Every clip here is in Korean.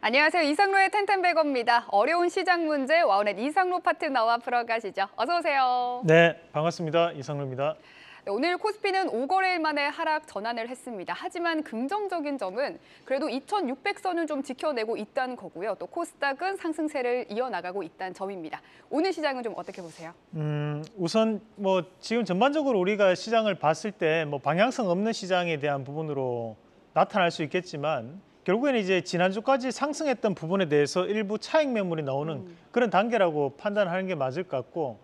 안녕하세요. 이상로의 텐텐백어입니다. 어려운 시장 문제 와우넷 이상로 파트너와 풀어가시죠. 어서 오세요. 네, 반갑습니다. 이상로입니다. 네, 오늘 코스피는 5거래일 만에 하락 전환을 했습니다. 하지만 긍정적인 점은 그래도 2,600선을 좀 지켜내고 있다는 거고요. 또 코스닥은 상승세를 이어나가고 있다는 점입니다. 오늘 시장은 좀 어떻게 보세요? 음, 우선 뭐 지금 전반적으로 우리가 시장을 봤을 때 뭐 방향성 없는 시장에 대한 부분으로 나타날 수 있겠지만 결국에는 이제 지난주까지 상승했던 부분에 대해서 일부 차익 매물이 나오는 음. 그런 단계라고 판단하는 게 맞을 것 같고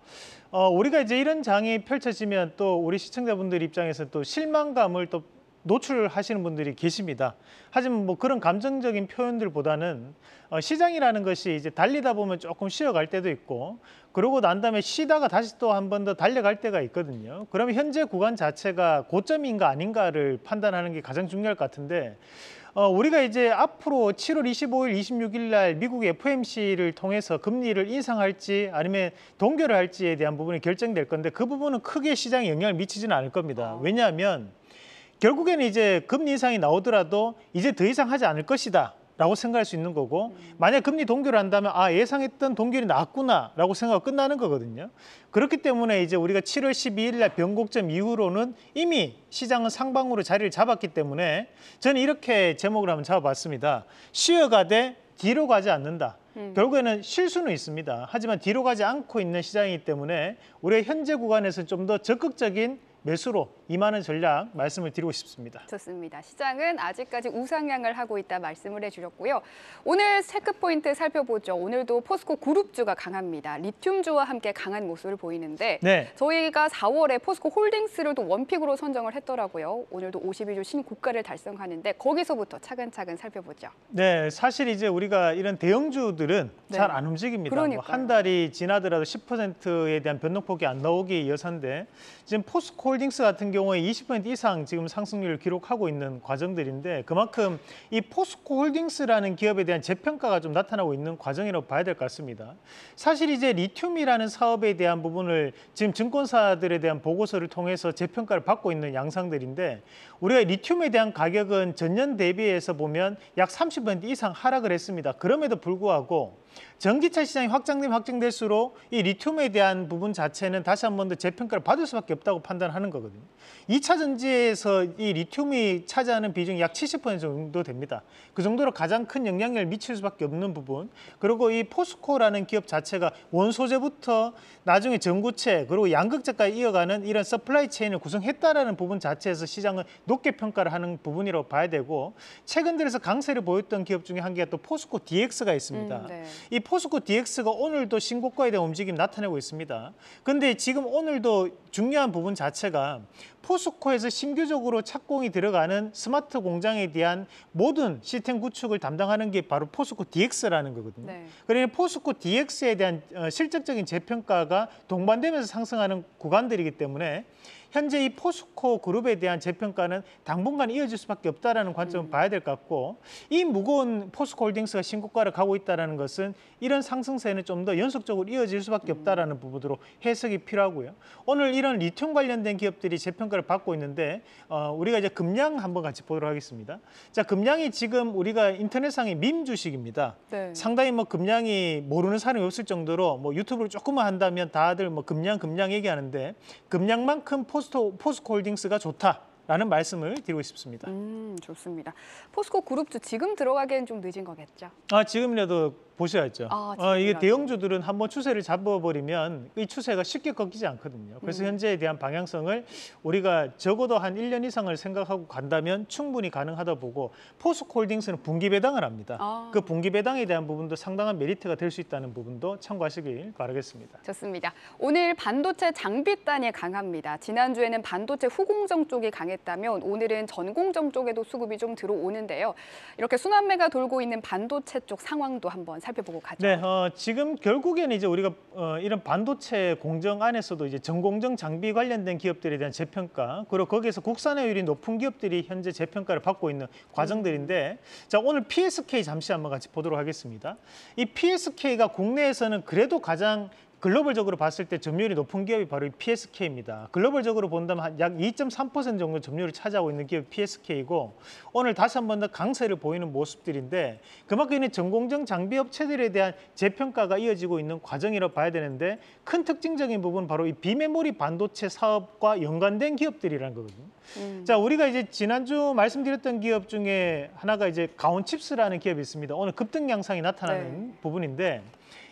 어, 우리가 이제 이런 장이 펼쳐지면 또 우리 시청자분들 입장에서 또 실망감을 또 노출하시는 분들이 계십니다. 하지만 뭐 그런 감정적인 표현들보다는 어, 시장이라는 것이 이제 달리다 보면 조금 쉬어갈 때도 있고 그러고 난 다음에 쉬다가 다시 또 한 번 더 달려갈 때가 있거든요. 그러면 현재 구간 자체가 고점인가 아닌가를 판단하는 게 가장 중요할 것 같은데 어, 우리가 이제 앞으로 7월 25일, 26일 날 미국 의 FMC를 통해서 금리를 인상할지 아니면 동결을 할지에 대한 부분이 결정될 건데 그 부분은 크게 시장에 영향을 미치지는 않을 겁니다. 어. 왜냐하면 결국에는 이제 금리 인상이 나오더라도 이제 더 이상 하지 않을 것이다. 라고 생각할 수 있는 거고 만약 금리 동결을 한다면 아 예상했던 동결이 낫구나 라고 생각하 끝나는 거거든요. 그렇기 때문에 이제 우리가 7월 12일 날 변곡점 이후로는 이미 시장은 상방으로 자리를 잡았기 때문에 저는 이렇게 제목을 한번 잡아봤습니다. 쉬어가되 뒤로 가지 않는다. 음. 결국에는 실수는 있습니다. 하지만 뒤로 가지 않고 있는 시장이기 때문에 우리의 현재 구간에서 좀 더 적극적인 매수로 임하는 전략 말씀을 드리고 싶습니다. 좋습니다. 시장은 아직까지 우상향을 하고 있다 말씀을 해주셨고요. 오늘 체크포인트 살펴보죠. 오늘도 포스코 그룹주가 강합니다. 리튬주와 함께 강한 모습을 보이는데 네. 저희가 4월에 포스코 홀딩스를 또 원픽으로 선정을 했더라고요. 오늘도 52주 신고가를 달성하는데 거기서부터 차근차근 살펴보죠. 네, 사실 이제 우리가 이런 대형주들은 네. 잘안 움직입니다. 뭐한 달이 지나더라도 10%에 대한 변동폭이 안 나오기 여산데 지금 포스코 홀딩스 같은 경우에 20% 이상 지금 상승률을 기록하고 있는 과정들인데 그만큼 이 포스코 홀딩스라는 기업에 대한 재평가가 좀 나타나고 있는 과정이라고 봐야 될 것 같습니다. 사실 이제 리튬이라는 사업에 대한 부분을 지금 증권사들에 대한 보고서를 통해서 재평가를 받고 있는 양상들인데 우리가 리튬에 대한 가격은 전년 대비해서 보면 약 30% 이상 하락을 했습니다. 그럼에도 불구하고 전기차 시장이 확장되면 확장될수록 이 리튬에 대한 부분 자체는 다시 한 번 더 재평가를 받을 수밖에 없다고 판단하는 하는 거거든요. 2차 전지에서 이 리튬이 차지하는 비중이 약 70% 정도 됩니다. 그 정도로 가장 큰 영향을 미칠 수밖에 없는 부분. 그리고 이 포스코라는 기업 자체가 원소재부터 나중에 전구체 그리고 양극재까지 이어가는 이런 서플라이 체인을 구성했다라는 부분 자체에서 시장은 높게 평가를 하는 부분이라고 봐야 되고 최근 들어서 강세를 보였던 기업 중에 한 개가 또 포스코 DX가 있습니다. 음, 네. 이 포스코 DX가 오늘도 신고가에 대한 움직임 나타내고 있습니다. 근데 지금 오늘도 중요한 부분 자체가 번째가 포스코에서 신규적으로 착공이 들어가는 스마트 공장에 대한 모든 시스템 구축을 담당하는 게 바로 포스코 DX라는 거거든요. 네. 그러니 포스코 DX에 대한 어, 실질적인 재평가가 동반되면서 상승하는 구간들이기 때문에 현재 이 포스코 그룹에 대한 재평가는 당분간 이어질 수밖에 없다라는 관점을 음. 봐야 될 것 같고 이 무거운 포스코 홀딩스가 신고가를 가고 있다는 것은 이런 상승세는 좀 더 연속적으로 이어질 수밖에 음. 없다라는 부분으로 해석이 필요하고요. 오늘 이런 리튬 관련된 기업들이 재평가를 받고 있는데 어, 우리가 이제 금량 한번 같이 보도록 하겠습니다. 자, 금량이 지금 우리가 인터넷상의 민 주식입니다. 네. 상당히 뭐 금량이 모르는 사람이 없을 정도로 뭐 유튜브를 조금만 한다면 다들 뭐 금량 금량 얘기하는데 금량만큼 포스 코 포스코, 포스코 홀딩스가 좋다. 라는 말씀을 드리고 싶습니다. 음, 좋습니다. 포스코 그룹도 지금 들어가기엔 좀 늦은 거겠죠? 아, 지금이라도 보셔야죠. 아, 어, 이게 대형주들은 한번 추세를 잡아버리면 이 추세가 쉽게 꺾이지 않거든요. 그래서 음. 현재에 대한 방향성을 우리가 적어도 한 1년 이상을 생각하고 간다면 충분히 가능하다 보고 포스코홀딩스는 분기 배당을 합니다. 아. 그 분기 배당에 대한 부분도 상당한 메리트가 될 수 있다는 부분도 참고하시길 바라겠습니다. 좋습니다. 오늘 반도체 장비단이 강합니다. 지난주에는 반도체 후공정 쪽이 강했다면 오늘은 전공정 쪽에도 수급이 좀 들어오는데요. 이렇게 순환매가 돌고 있는 반도체 쪽 상황도 한번 살펴보고 가죠. 네, 어, 지금 결국에는 이제 우리가 어, 이런 반도체 공정 안에서도 이제 전공정 장비 관련된 기업들에 대한 재평가 그리고 거기에서 국산화율이 높은 기업들이 현재 재평가를 받고 있는 과정들인데 음. 자 오늘 PSK 잠시 한번 같이 보도록 하겠습니다. 이 PSK가 국내에서는 그래도 가장 글로벌적으로 봤을 때 점유율이 높은 기업이 바로 PSK입니다. 글로벌적으로 본다면 약 2.3% 정도 점유율을 차지하고 있는 기업이 PSK이고 오늘 다시 한 번 더 강세를 보이는 모습들인데 그만큼 전공정 장비 업체들에 대한 재평가가 이어지고 있는 과정이라고 봐야 되는데 큰 특징적인 부분 은 바로 이 비메모리 반도체 사업과 연관된 기업들이라는 거거든요. 음. 자, 우리가 이제 지난주 말씀드렸던 기업 중에 하나가 이제 가온칩스라는 기업이 있습니다. 오늘 급등 양상이 나타나는 네. 부분인데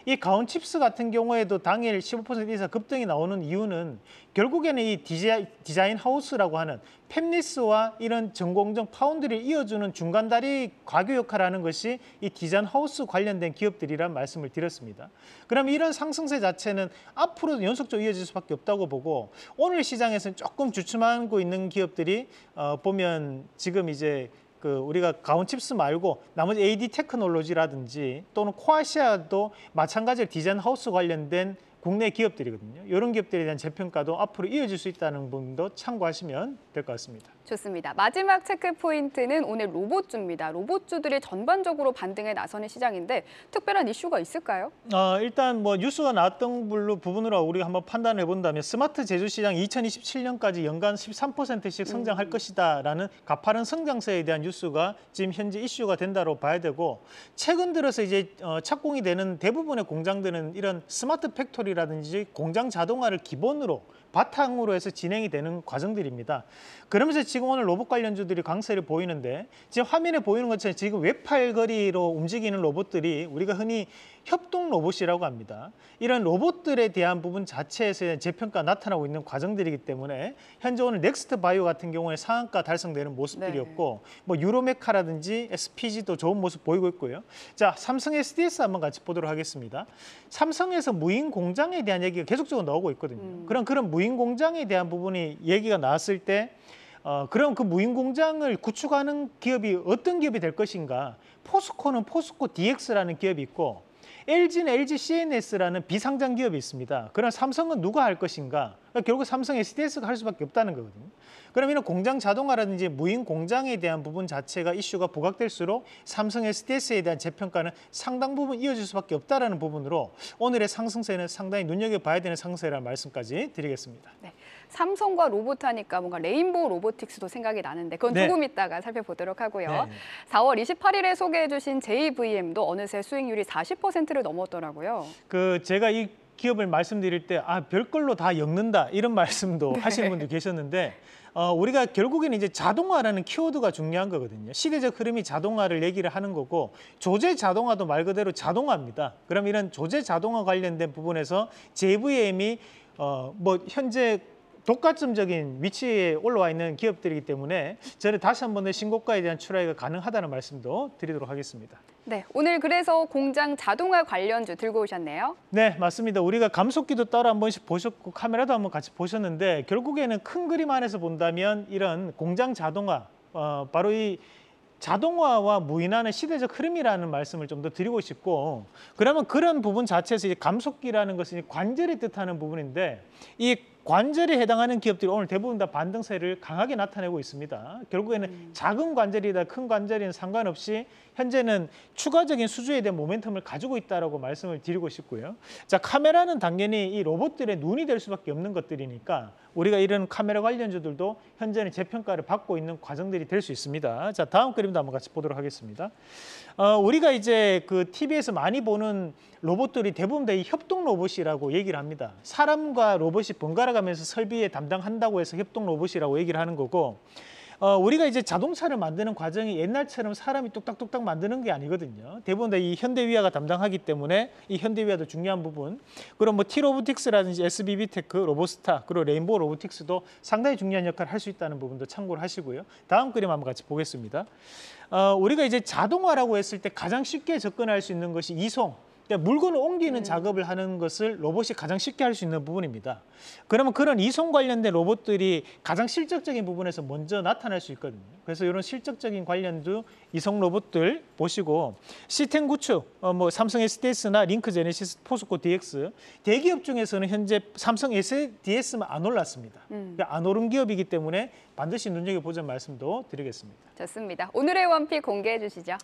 이 가온 칩스 같은 경우에도 당일 15% 이상 급등이 나오는 이유는 결국에는 이 디자인, 디자인 하우스라고 하는 펩리스와 이런 전공정 파운드를 이어주는 중간다리 과교 역할하는 을 것이 이 디자인 하우스 관련된 기업들이란 말씀을 드렸습니다. 그럼 이런 상승세 자체는 앞으로 연속적으로 이어질 수밖에 없다고 보고 오늘 시장에서는 조금 주춤하고 있는 기업들이 어, 보면 지금 이제 그 우리가 가온 칩스 말고 나머지 AD 테크놀로지라든지 또는 코아시아도 마찬가지로 디자인 하우스 관련된 국내 기업들이거든요. 이런 기업들에 대한 재평가도 앞으로 이어질 수 있다는 분도 참고하시면 될 것 같습니다. 좋습니다. 마지막 체크 포인트는 오늘 로봇주입니다. 로봇주들이 전반적으로 반등에 나서는 시장인데 특별한 이슈가 있을까요? 아, 일단 뭐 뉴스가 나왔던 부분으로 우리가 한번 판단해 본다면 스마트 제조 시장 2027년까지 연간 13%씩 성장할 음. 것이다라는 가파른 성장세에 대한 뉴스가 지금 현재 이슈가 된다고 봐야 되고 최근 들어서 이제 어, 착공이 되는 대부분의 공장들은 이런 스마트 팩토리라든지 공장 자동화를 기본으로 바탕으로 해서 진행이 되는 과정들입니다. 그러면서 지금 오늘 로봇 관련주들이 강세를 보이는데 지금 화면에 보이는 것처럼 지금 외팔거리로 움직이는 로봇들이 우리가 흔히 협동 로봇이라고 합니다. 이런 로봇들에 대한 부분 자체에서의 재평가 나타나고 있는 과정들이기 때문에 현재 오늘 넥스트 바이오 같은 경우에 상한가 달성되는 모습들이었고 네. 뭐 유로메카라든지 SPG도 좋은 모습 보이고 있고요. 자, 삼성 SDS 한번 같이 보도록 하겠습니다. 삼성에서 무인 공장에 대한 얘기가 계속적으로 나오고 있거든요. 음. 그런 그런 무인 공장에 대한 부분이 얘기가 나왔을 때 어, 그럼 그 무인 공장을 구축하는 기업이 어떤 기업이 될 것인가? 포스코는 포스코 DX라는 기업이 있고 LG는 LG CNS라는 비상장 기업이 있습니다. 그럼 삼성은 누가 할 것인가? 그러니까 결국 삼성 SDS가 할 수밖에 없다는 거거든요. 그럼 이런 공장 자동화라든지 무인 공장에 대한 부분 자체가 이슈가 부각될수록 삼성 SDS에 대한 재평가는 상당 부분 이어질 수밖에 없다는 부분으로 오늘의 상승세는 상당히 눈여겨봐야 되는 상승세라는 말씀까지 드리겠습니다. 네. 삼성과 로봇 하니까 뭔가 레인보우 로보틱스도 생각이 나는데 그건 네. 조금 있다가 살펴보도록 하고요. 네. 4월 28일에 소개해 주신 JVM도 어느새 수익률이 40%를 넘었더라고요. 그 제가 이 기업을 말씀드릴 때아 별걸로 다 엮는다 이런 말씀도 네. 하시는 분도 계셨는데 어, 우리가 결국에는 이제 자동화라는 키워드가 중요한 거거든요. 시대적 흐름이 자동화를 얘기를 하는 거고 조제 자동화도 말 그대로 자동화입니다. 그럼 이런 조제 자동화 관련된 부분에서 JVM이 어, 뭐 현재 독과점적인 위치에 올라와 있는 기업들이기 때문에 저는 다시 한번더 신고가에 대한 출하가 가능하다는 말씀도 드리도록 하겠습니다. 네, 오늘 그래서 공장 자동화 관련주 들고 오셨네요. 네, 맞습니다. 우리가 감속기도 따로 한 번씩 보셨고 카메라도 한번 같이 보셨는데 결국에는 큰 그림 안에서 본다면 이런 공장 자동화, 어, 바로 이 자동화와 무인화는 시대적 흐름이라는 말씀을 좀 더 드리고 싶고 그러면 그런 부분 자체에서 이제 감속기라는 것은 관절이 뜻하는 부분인데 이 관절에 해당하는 기업들이 오늘 대부분 다 반등세를 강하게 나타내고 있습니다. 결국에는 음. 작은 관절이다 큰 관절이나 상관없이 현재는 추가적인 수주에 대한 모멘텀을 가지고 있다라고 말씀을 드리고 싶고요. 자 카메라는 당연히 이 로봇들의 눈이 될 수밖에 없는 것들이니까 우리가 이런 카메라 관련주들도 현재는 재평가를 받고 있는 과정들이 될 수 있습니다. 자 다음 그림도 한번 같이 보도록 하겠습니다. 어, 우리가 이제 그 TV에서 많이 보는 로봇들이 대부분 다이 협동 로봇이라고 얘기를 합니다. 사람과 로봇이 번갈아 따라가면서 설비에 담당한다고 해서 협동 로봇이라고 얘기를 하는 거고 어, 우리가 이제 자동차를 만드는 과정이 옛날처럼 사람이 뚝딱뚝딱 만드는 게 아니거든요. 대부분 다 이 현대위아가 담당하기 때문에 이 현대위아도 중요한 부분. 그럼 뭐 T로보틱스라든지 SBB 테크, 로보스타, 그리고 레인보우 로보틱스도 상당히 중요한 역할을 할 수 있다는 부분도 참고를 하시고요. 다음 그림 한번 같이 보겠습니다. 어, 우리가 이제 자동화라고 했을 때 가장 쉽게 접근할 수 있는 것이 이송. 그러니까 물건을 옮기는 음. 작업을 하는 것을 로봇이 가장 쉽게 할 수 있는 부분입니다. 그러면 그런 이송 관련된 로봇들이 가장 실적적인 부분에서 먼저 나타날 수 있거든요. 그래서 이런 실적적인 관련도 이송 로봇들 보시고 시스템 구축, 어, 뭐 삼성 SDS나 링크 제네시스, 포스코 DX 대기업 중에서는 현재 삼성 SDS만 안 올랐습니다. 음. 그러니까 안 오른 기업이기 때문에 반드시 눈여겨보자는 말씀도 드리겠습니다. 좋습니다. 오늘의 원픽 공개해 주시죠.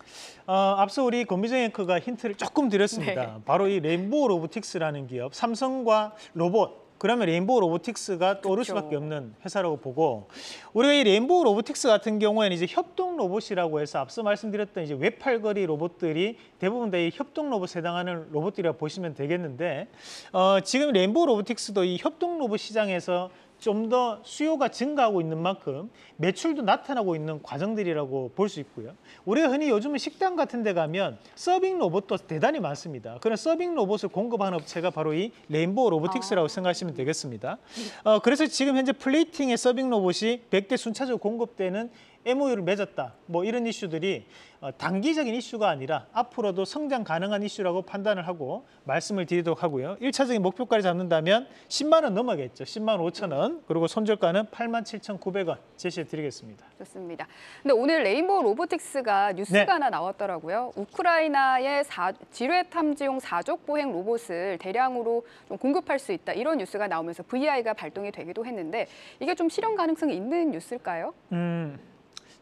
어, 앞서 우리 권미정 앵커가 힌트를 조금 드렸습니다. 네. 바로 이 레인보우 로보틱스라는 기업, 삼성과 로봇, 그러면 레인보우 로보틱스가 떠오를 그렇 수밖에 없는 회사라고 보고 우리가 이 레인보우 로보틱스 같은 경우에는 이제 협동 로봇이라고 해서 앞서 말씀드렸던 이제 외팔거리 로봇들이 대부분 다 이 협동 로봇에 해당하는 로봇들이라고 보시면 되겠는데 어, 지금 레인보우 로보틱스도 이 협동 로봇 시장에서 좀더 수요가 증가하고 있는 만큼 매출도 나타나고 있는 과정들이라고 볼 수 있고요. 우리가 흔히 요즘은 식당 같은 데 가면 서빙 로봇도 대단히 많습니다. 그런 서빙 로봇을 공급하는 업체가 바로 이 레인보우 로보틱스라고 아. 생각하시면 되겠습니다. 네. 어, 그래서 지금 현재 플레이팅의 서빙 로봇이 100대 순차적으로 공급되는 MOU를 맺었다. 뭐 이런 이슈들이 어, 단기적인 이슈가 아니라 앞으로도 성장 가능한 이슈라고 판단을 하고 말씀을 드리도록 하고요. 일차적인 목표가를 잡는다면 10만 원 넘어겠죠. 10만 5천 원 그리고 손절가는 8만 7,900원 제시해 드리겠습니다. 좋습니다. 근데 오늘 레인보우 로보틱스가 뉴스가 네. 하나 나왔더라고요. 우크라이나의 사, 지뢰 탐지용 사족 보행 로봇을 대량으로 좀 공급할 수 있다 이런 뉴스가 나오면서 VI가 발동이 되기도 했는데 이게 좀 실현 가능성이 있는 뉴스일까요? 음.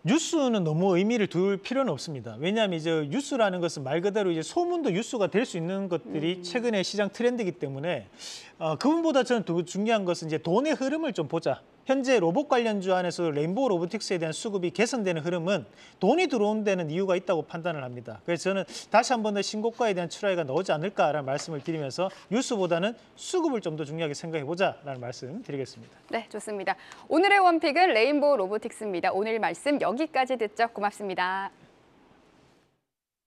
뉴스는 너무 의미를 둘 필요는 없습니다. 왜냐하면 이제 뉴스라는 것은 말 그대로 이제 소문도 뉴스가 될 수 있는 것들이 음. 최근의 시장 트렌드이기 때문에 어, 그분보다 저는 더 중요한 것은 이제 돈의 흐름을 좀 보자. 현재 로봇 관련 주안에서 레인보우 로보틱스에 대한 수급이 개선되는 흐름은 돈이 들어온 데는 이유가 있다고 판단을 합니다. 그래서 저는 다시 한번 더 신고가에 대한 출하위가 나오지 않을까라는 말씀을 드리면서 뉴스보다는 수급을 좀 더 중요하게 생각해보자라는 말씀 드리겠습니다. 네, 좋습니다. 오늘의 원픽은 레인보우 로보틱스입니다. 오늘 말씀 여기까지 듣죠. 고맙습니다.